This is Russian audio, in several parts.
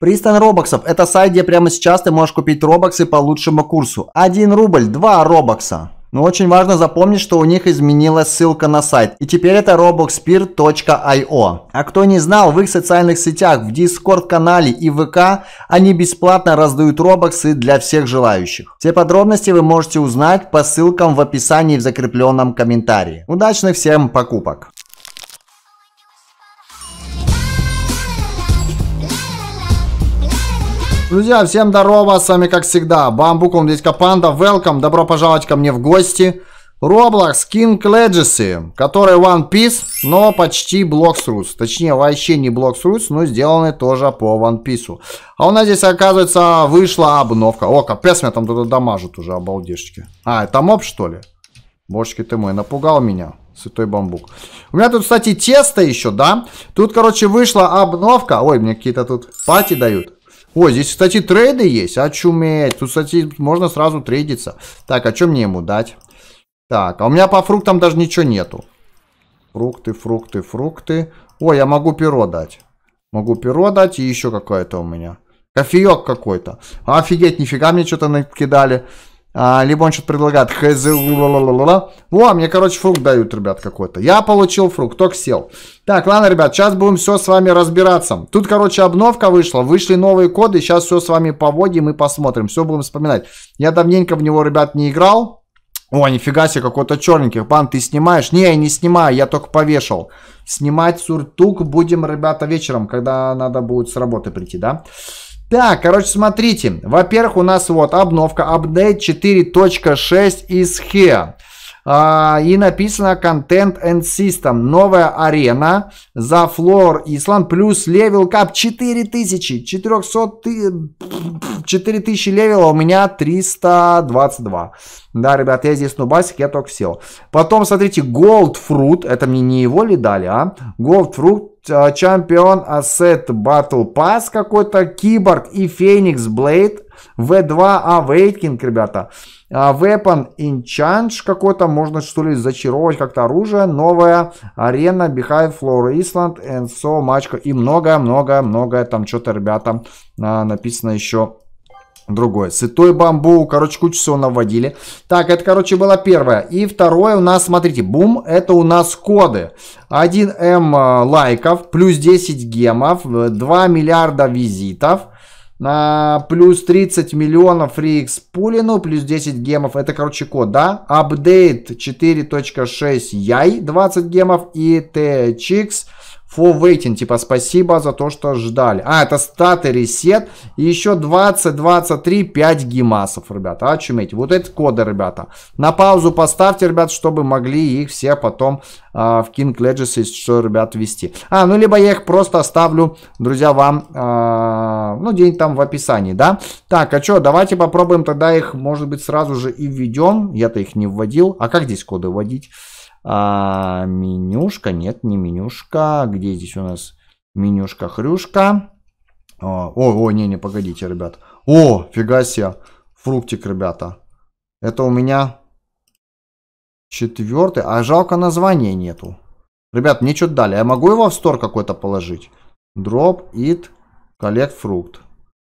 Пристань робоксов – это сайт, где прямо сейчас ты можешь купить робоксы по лучшему курсу. 1 рубль, 2 робокса. Но очень важно запомнить, что у них изменилась ссылка на сайт. И теперь это roboxpeer.io. А кто не знал, в их социальных сетях, в Discord-канале и ВК они бесплатно раздают робоксы для всех желающих. Все подробности вы можете узнать по ссылкам в описании в закрепленном комментарии. Удачных всем покупок! Друзья, всем здорово, с вами как всегда Бамбуком, Дядька Панда, welcome, добро пожаловать ко мне в гости. Roblox King Legacy, который One Piece, но почти Blocks Roots. Точнее, вообще не Blocks Roots, но сделаны тоже по One Piece. А у нас здесь, оказывается, вышла обновка. О, капец, меня там тут дамажат уже, обалдешечки. А, это моб, что ли? Божечки ты мой, напугал меня, святой бамбук. У меня тут, кстати, тесто еще, да? Тут, короче, вышла обновка. Ой, мне какие-то тут пати дают. О, здесь, кстати, трейды есть. Очуметь. Тут, кстати, можно сразу трейдиться. Так, а что мне ему дать? Так, а у меня по фруктам даже ничего нету. Фрукты, фрукты, фрукты. О, я могу перо дать. Могу перо дать и еще какое-то у меня. Кофеек какой-то. Офигеть, нифига мне что-то накидали. А, либо он что-то предлагает. Хз, Во, мне, короче, фрукт дают, ребят, какой-то. Я получил фрукт, только сел. Так, ладно, ребят, сейчас будем все с вами разбираться. Тут, короче, обновка вышла, вышли новые коды. Сейчас все с вами поводим и посмотрим. Все будем вспоминать. Я давненько в него, ребят, не играл. О, нифига себе, какой-то черненький. Пан, ты снимаешь? Не, я не снимаю, я только повешал. Снимать суртук будем, ребята, вечером, когда надо будет с работы прийти, да? Так, короче, смотрите. Во-первых, у нас вот обновка, апдейт 4.6 из HEA. А, и написано Content and System. Новая арена за Флор Исланд плюс левел кап 4000. 400 4000 левела у меня 322. Да, ребят, я здесь нубасик, я только сел. Потом, смотрите, Gold Fruit. Это мне не его ли дали, а? Gold Fruit а, Чемпион asset Battle Pass какой-то, Киборг и Феникс Блейд, V2 Awakening, а, ребята. А, weapon Enchange какой-то, можно что ли зачаровать как-то оружие. Новая арена Behind Floor Island and so much. И многое, многое, многое там что-то, ребята, а, написано еще другое. Сытой бамбу, короче, кучу всего наводили. Так, это, короче, было первое. И второе у нас, смотрите, бум, это у нас коды. 1М эм, а, лайков, плюс 10 гемов, 2 миллиарда визитов на плюс 30 миллионов Рикс Пулину, плюс 10 гемов. Это, короче, код, да? Апдейт 4.6 Яй 20 гемов и THX for waiting, типа спасибо за то, что ждали. А, это статы ресет и еще 20, 23, 5 гимасов, ребята, очуметь. Вот эти коды, ребята. На паузу поставьте, ребят, чтобы могли их все потом а, в King Legacy, что, ребят, ввести. А, ну, либо я их просто оставлю, друзья, вам, а, ну, день там в описании, да? Так, а что, давайте попробуем тогда их, может быть, сразу же и введем. Я-то их не вводил. А как здесь коды вводить? А, менюшка, нет, не менюшка. Где здесь у нас менюшка-хрюшка? А, о, о, не, не, погодите, ребят. О, фига себе. Фруктик, ребята. Это у меня четвертый. А жалко названия нету. Ребят, мне что-то дали. Я могу его в стор какой-то положить? Drop it collect fruit.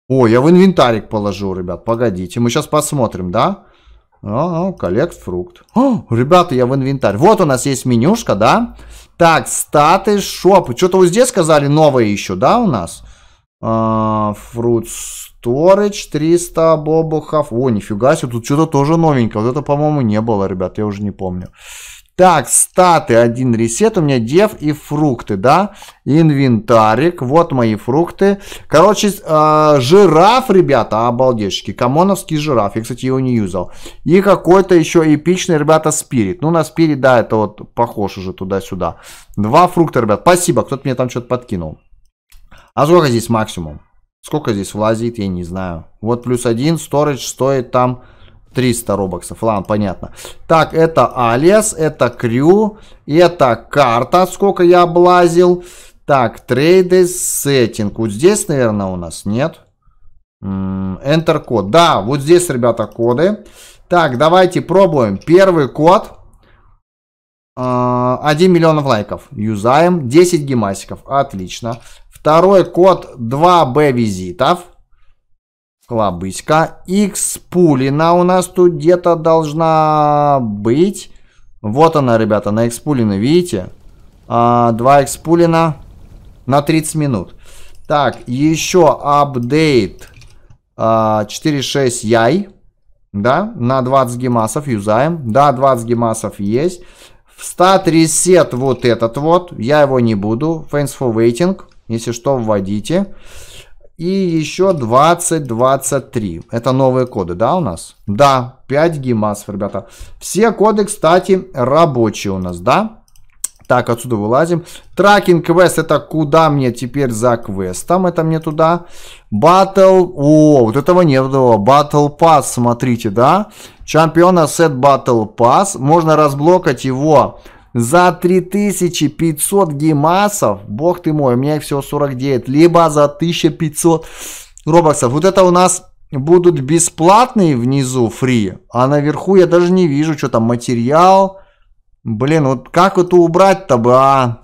О, я в инвентарик положу, ребят. Погодите, мы сейчас посмотрим, да? О, коллект фрукт. О, ребята, я в инвентарь. Вот у нас есть менюшка, да? Так, статы, шопы. Что-то вот здесь сказали новое еще, да, у нас? А, фрут Storage 300 бобухов. О, нифига себе, тут что-то тоже новенькое. Вот это, по-моему, не было, ребят, я уже не помню. Так, статы, один ресет, у меня дев и фрукты, да, инвентарик, вот мои фрукты. Короче, э, жираф, ребята, обалдежки, комоновский жираф, я, кстати, его не юзал. И какой-то еще эпичный, ребята, спирит. Ну, на спирит, да, это вот похож уже туда-сюда. Два фрукта, ребят, спасибо, кто-то мне там что-то подкинул. А сколько здесь максимум? Сколько здесь влазит, я не знаю. Вот плюс один, сторож стоит там 300 робоксов. Ладно, понятно. Так, это Алиас, это Крю, это карта, сколько я облазил. Так, трейды, сеттинг. Вот здесь, наверное, у нас нет. Enter код. Да, вот здесь, ребята, коды. Так, давайте пробуем. Первый код. 1 а, миллионов лайков. Юзаем. 10 гемасиков. Отлично. Второй код 2B визитов. Клобыська. Икс Пулина у нас тут где-то должна быть. Вот она, ребята, на Экспулина, видите? А, 2 Экспулина на 30 минут. Так, еще апдейт а, 4.6 яй. Да, на 20 гемасов юзаем. Да, 20 гемасов есть. В стат ресет вот этот вот. Я его не буду. Fans for waiting. Если что, Вводите и еще 2023. Это новые коды, да, у нас? Да, 5 гимасов, ребята. Все коды, кстати, рабочие у нас, да? Так, отсюда вылазим. Tracking квест, это куда мне теперь за квестом? Это мне туда. Battle, о, вот этого не было. Battle Pass, смотрите, да? Чемпиона сет Battle Pass. Можно разблокать его за 3500 гемасов, бог ты мой, у меня их всего 49, либо за 1500 робоксов. Вот это у нас будут бесплатные внизу фри, а наверху я даже не вижу, что там материал. Блин, вот как это убрать-то бы, а?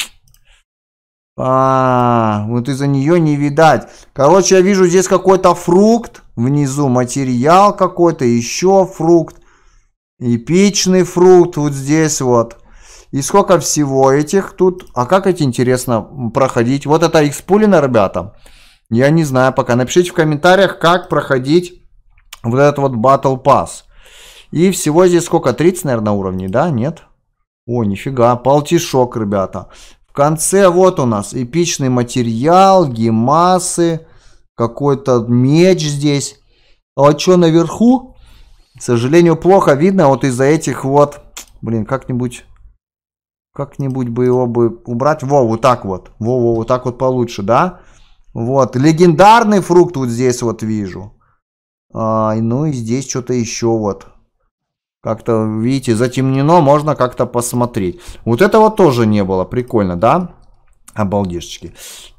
А, вот из-за нее не видать. Короче, я вижу здесь какой-то фрукт. Внизу материал какой-то, еще фрукт. Эпичный фрукт вот здесь вот. И сколько всего этих тут. А как эти интересно проходить? Вот это их спулина, ребята. Я не знаю пока. Напишите в комментариях, как проходить вот этот вот Battle Pass. И всего здесь сколько? 30, наверное, уровней, да? Нет? О, нифига. Полтишок, ребята. В конце вот у нас эпичный материал, гемасы, какой-то меч здесь. А что наверху? К сожалению, плохо видно вот из-за этих вот... Блин, как-нибудь как-нибудь бы его бы убрать. Во, вот так вот. Во, во, вот так вот получше, да? Вот, легендарный фрукт вот здесь вот вижу. А, ну и здесь что-то еще вот. Как-то, видите, затемнено, можно как-то посмотреть. Вот этого тоже не было, прикольно, да? Обалдежечки.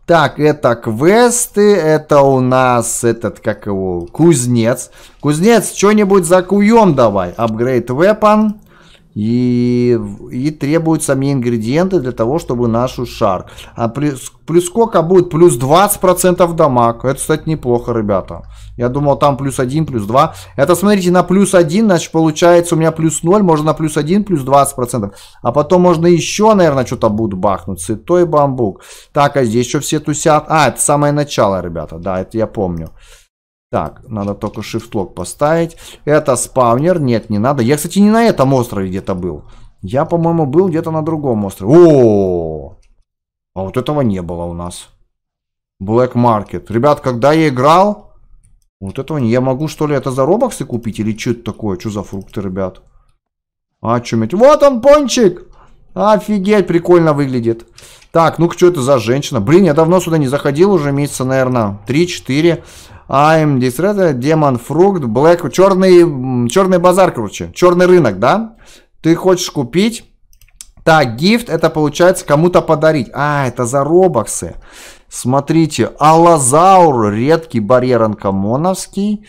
Так, это квесты, это у нас этот, как его, кузнец. Кузнец, что-нибудь закуем давай. Upgrade weapon. И, и требуются мне ингредиенты для того, чтобы нашу шар. А плюс, плюс сколько будет? Плюс 20% дамаг. Это, кстати, неплохо, ребята. Я думал, там плюс 1, плюс 2. Это, смотрите, на плюс 1, значит, получается у меня плюс 0. Можно на плюс 1, плюс 20%. А потом можно еще, наверное, что-то будут бахнуть. Святой бамбук. Так, а здесь еще все тусят. А, это самое начало, ребята. Да, это я помню. Так, надо только shift-лог поставить. Это спавнер. Нет, не надо. Я, кстати, не на этом острове где-то был. Я, по-моему, был где-то на другом острове. О, А вот этого не было у нас. Black Market. Ребят, когда я играл... Вот этого не... Я могу, что ли, это за робоксы купить? Или что это такое? Что за фрукты, ребят? А, Очуметь. Вот он, пончик! Офигеть, прикольно выглядит. Так, ну-ка, что это за женщина? Блин, я давно сюда не заходил уже месяца, наверное, 3-4. I'm this red, э, демон, фрукт, black, черный, черный базар, короче, черный рынок, да? Ты хочешь купить? Так, гифт это получается кому-то подарить. А, это за робоксы. Смотрите, АЛАЗАУР редкий барьер анкомоновский.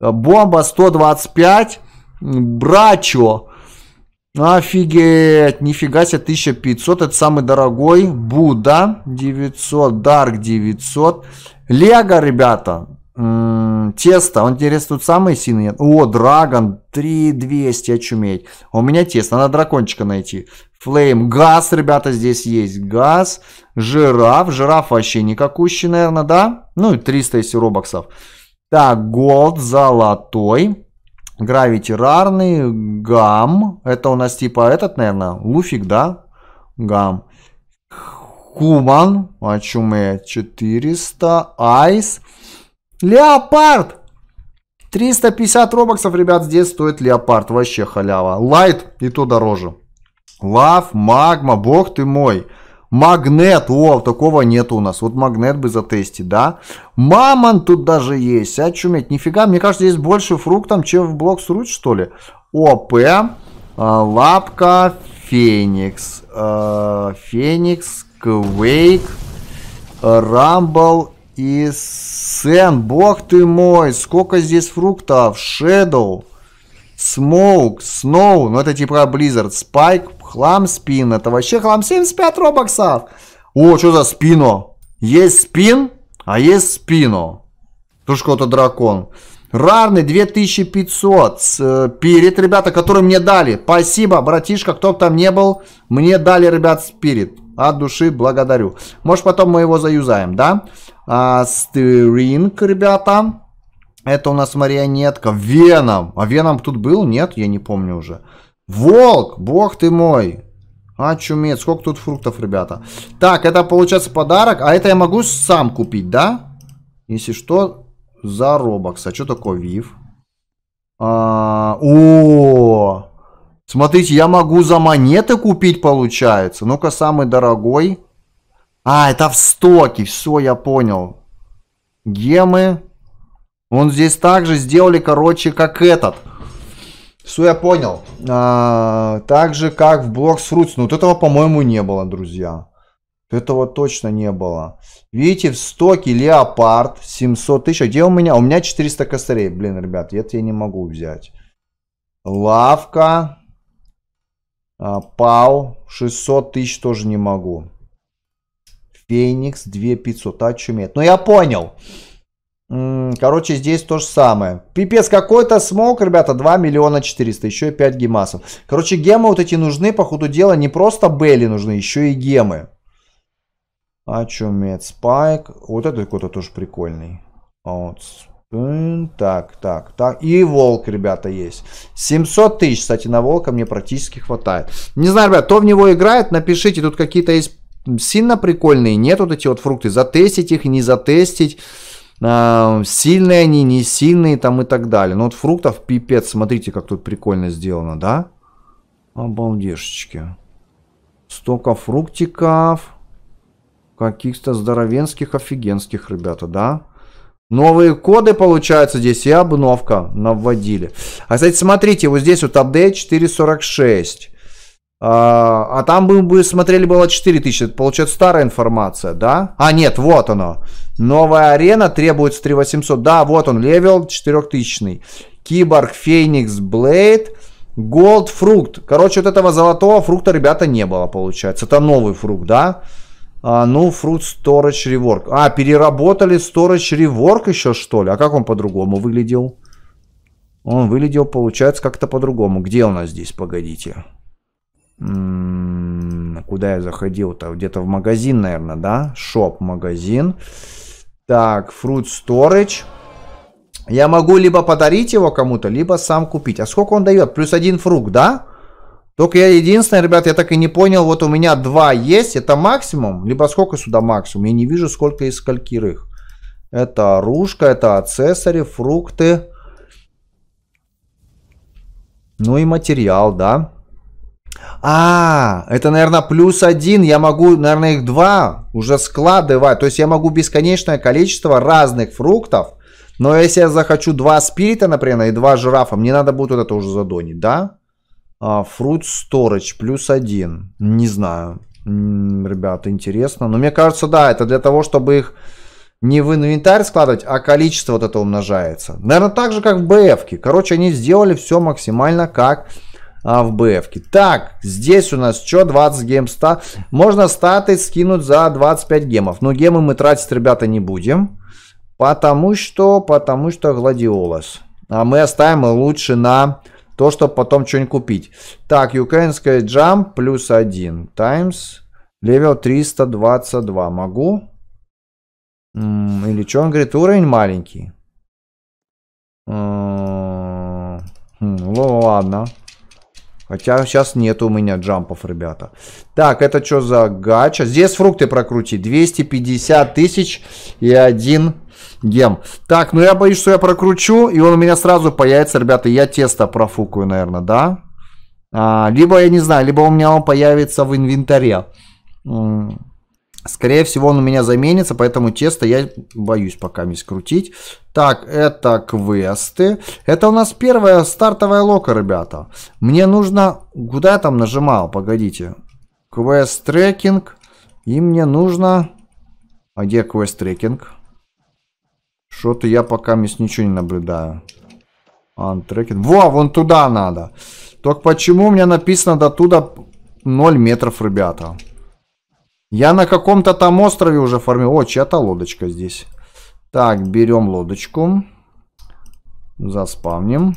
Бомба 125, брачо, Офигеть, нифига себе, 1500, это самый дорогой. Буда 900, Дарк 900. Лего, ребята, тесто, он интересно тут самый сильный нет. О, Драгон 3200, очуметь. У меня тесто, надо дракончика найти. Флейм, газ, ребята, здесь есть газ. Жираф, жираф вообще никакущий, наверное, да? Ну и 300, если робоксов. Так, голд, золотой. Гравити рарный гам, это у нас типа этот, наверное, луфик, да? Гам. Хуман, а Ачуме 400, Айс, Леопард, 350 робоксов, ребят, здесь стоит леопард. Вообще халява. Лайт и то дороже. Лав, магма, бог ты мой. Магнет, о, такого нет у нас. Вот магнет бы затестить, да? Мамон тут даже есть, очуметь, нифига. Мне кажется, есть больше фруктом, чем в блок сруч что ли. ОП, а, лапка, феникс, а, феникс, квейк, рамбл и сен. Бог ты мой, сколько здесь фруктов. Шэдоу, смоук, сноу, ну это типа Blizzard, спайк, Хлам спин. Это вообще хлам 75 робоксов. О, что за спино? Есть спин, а есть спино. Тоже какой-то дракон. Рарный 2500. Э, спирит, ребята, который мне дали. Спасибо, братишка, кто бы там не был. Мне дали, ребят, спирит. От души благодарю. Может, потом мы его заюзаем, да? А, стеринг, ребята. Это у нас марионетка. Веном. А Веном тут был? Нет, я не помню уже. Волк! Бог ты мой! А, чумец, сколько тут фруктов, ребята. Так, это получается подарок, а это я могу сам купить, да? Если что, за робокс. А что такое вив? А, о, смотрите, я могу за монеты купить, получается. Ну-ка, самый дорогой. А, это в стоке, все, я понял. Гемы. Он здесь также сделали, короче, как этот. Су я понял. А, так же, как в Blocks Roots. Но вот этого, по-моему, не было, друзья. Этого точно не было. Видите, в стоке Леопард 700 тысяч. А где у меня? У меня 400 косарей. Блин, ребят, это я не могу взять. Лавка. А, Пау. 600 тысяч тоже не могу. Феникс 2500. А, чуметь. Ну, я понял. Короче, здесь то же самое. Пипец какой-то смог, ребята, 2 миллиона 400, еще и 5 гемасов. Короче, гемы вот эти нужны, по ходу дела, не просто Белли нужны, еще и гемы. А чё, мед, спайк. Вот это какой-то тоже прикольный. А вот. Так, так, так. И волк, ребята, есть. 700 тысяч, кстати, на волка мне практически хватает. Не знаю, ребят, кто в него играет, напишите. Тут какие-то есть сильно прикольные. Нет вот эти вот фрукты. Затестить их, не затестить. А, сильные они, не сильные там и так далее. Но ну, вот фруктов пипец, смотрите, как тут прикольно сделано, да? Обалдешечки. Столько фруктиков. Каких-то здоровенских, офигенских, ребята, да? Новые коды, получается, здесь и обновка наводили. А, кстати, смотрите, вот здесь вот апдейт 446. А, а там мы бы смотрели было 4000, это получается старая информация, да? А нет, вот оно. Новая арена требуется 3800, да, вот он, левел 4000. Киборг, Феникс, Блейд, Голд, Фрукт. Короче, вот этого золотого фрукта, ребята, не было, получается. Это новый фрукт, да? А, ну, фрукт Storage Rework. А, переработали Storage Rework еще, что ли? А как он по-другому выглядел? Он выглядел, получается, как-то по-другому. Где у нас здесь? Погодите куда я заходил-то? Где-то в магазин, наверное, да? Шоп-магазин. Так, Fruit Storage. Я могу либо подарить его кому-то, либо сам купить. А сколько он дает? Плюс один фрукт, да? Только я единственное, ребят, я так и не понял, вот у меня два есть, это максимум, либо сколько сюда максимум, я не вижу, сколько из скольких. Это оружка, это аксессуары, фрукты. Ну и материал, да. А, это, наверное, плюс один. Я могу, наверное, их два уже складывать. То есть я могу бесконечное количество разных фруктов. Но если я захочу два спирита, например, и два жирафа, мне надо будет вот это уже задонить, да? А, фрут Storage плюс один. Не знаю. Ребята, интересно. Но мне кажется, да, это для того, чтобы их не в инвентарь складывать, а количество вот это умножается. Наверное, так же, как в БФ. Короче, они сделали все максимально как а, в БФке. Так, здесь у нас что, 20 гем 100? Можно статы скинуть за 25 гемов. Но гемы мы тратить, ребята, не будем. Потому что, потому что гладиолос. А мы оставим лучше на то, чтобы потом что-нибудь купить. Так, юкрейнская джамп плюс 1. Таймс. Левел 322. Могу? Или что? Он говорит, уровень маленький. Ну ладно. Хотя сейчас нет у меня джампов, ребята. Так, это что за гача? Здесь фрукты прокрути. 250 тысяч и один гем. Так, ну я боюсь, что я прокручу, и он у меня сразу появится, ребята. Я тесто профукаю, наверное, да? А, либо, я не знаю, либо у меня он появится в инвентаре. Скорее всего, он у меня заменится, поэтому тесто я боюсь пока не скрутить. Так, это квесты. Это у нас первая стартовая лока, ребята. Мне нужно... Куда я там нажимал? Погодите. Квест-трекинг. И мне нужно... А где квест-трекинг? Что-то я пока мисс ничего не наблюдаю. Ан трекинг. Во, вон туда надо. Только почему у меня написано до туда 0 метров, ребята? Ребята. Я на каком-то там острове уже формирую. О, чья-то лодочка здесь. Так, берем лодочку. Заспавним.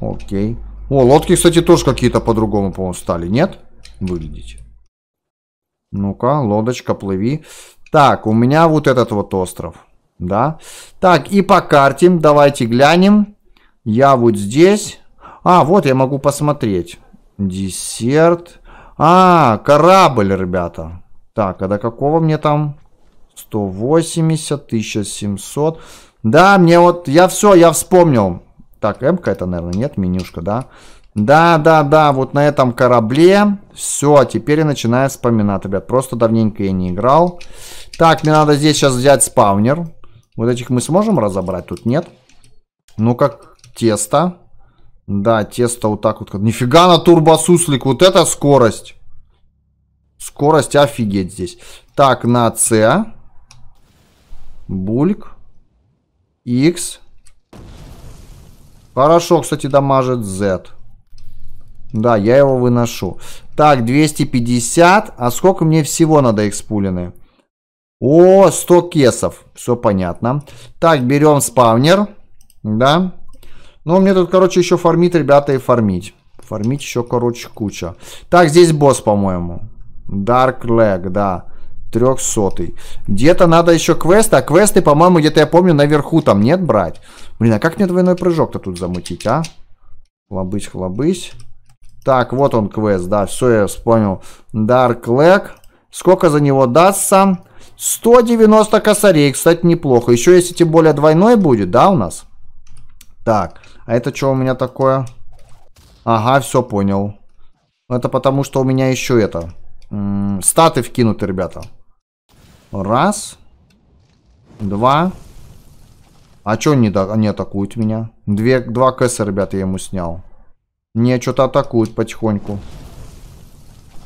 Окей. О, лодки, кстати, тоже какие-то по-другому, по-моему, стали. Нет? Выглядите. Ну-ка, лодочка, плыви. Так, у меня вот этот вот остров. Да? Так, и по карте. Давайте глянем. Я вот здесь. А, вот я могу посмотреть. Десерт. А, корабль, ребята. Так, а до какого мне там? 180, 1700. Да, мне вот... Я все, я вспомнил. Так, эмка это, наверное, нет, менюшка, да? Да, да, да, вот на этом корабле. Все, а теперь я начинаю вспоминать, ребят. Просто давненько я не играл. Так, мне надо здесь сейчас взять спавнер. Вот этих мы сможем разобрать? Тут нет. Ну, как тесто. Да, тесто вот так вот. Нифига на турбосуслик, вот это скорость. Скорость офигеть здесь. Так, на С. Бульк. X. Хорошо, кстати, дамажит Z. Да, я его выношу. Так, 250. А сколько мне всего надо экспулины? О, 100 кесов. Все понятно. Так, берем спавнер. Да. Ну, мне тут, короче, еще фармить, ребята, и фармить. Фармить еще, короче, куча. Так, здесь босс, по-моему. Dark Leg, да. Трехсотый. Где-то надо еще квесты, а квесты, по-моему, где-то я помню, наверху там нет брать. Блин, а как мне двойной прыжок-то тут замутить, а? Хлобысь, хлобысь. Так, вот он квест, да, все, я вспомнил. Dark Leg. Сколько за него дастся? 190 косарей, кстати, неплохо. Еще если тем более двойной будет, да, у нас? Так. А это что у меня такое? Ага, все понял. Ну, это потому, что у меня еще это. статы вкинуты, ребята. Раз. Два. А что они не, не атакуют меня? Две, два кэса, ребята, я ему снял. Не, что-то атакуют потихоньку.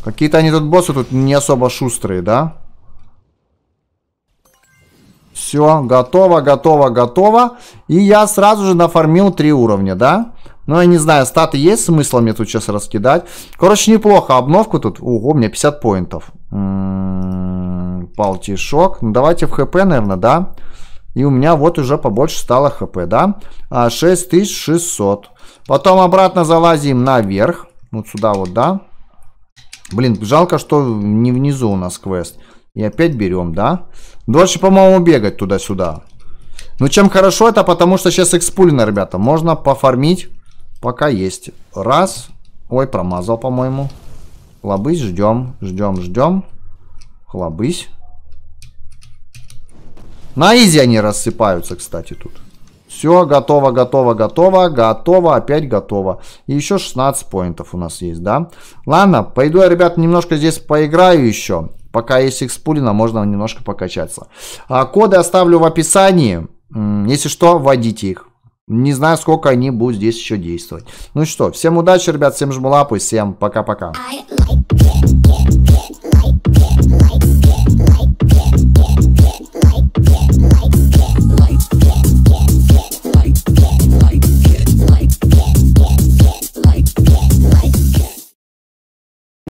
Какие-то они тут боссы тут не особо шустрые, да? Все, готово, готово, готово. И я сразу же нафармил три уровня, да? Ну, я не знаю, статы есть смысл мне тут сейчас раскидать. Короче, неплохо. Обновку тут... Ого, у меня 50 поинтов. М -м -м, палтишок. Ну, давайте в ХП, наверное, да? И у меня вот уже побольше стало ХП, да? 6600. А, Потом обратно залазим наверх. Вот сюда вот, да? Блин, жалко, что не внизу у нас квест. И опять берем, да? Дольше, по-моему, бегать туда-сюда. Ну, чем хорошо это, потому что сейчас экспульно, ребята. Можно пофармить, пока есть. Раз. Ой, промазал, по-моему. Хлобысь, ждем, ждем, ждем. Хлобысь. На изи они рассыпаются, кстати, тут. Все, готово, готово, готово, готово, опять готово. И еще 16 поинтов у нас есть, да? Ладно, пойду я, ребят, немножко здесь поиграю еще. Пока есть экспулина, можно немножко покачаться. А коды оставлю в описании. Если что, вводите их. Не знаю, сколько они будут здесь еще действовать. Ну что, всем удачи, ребят, всем жму лапу, всем пока-пока.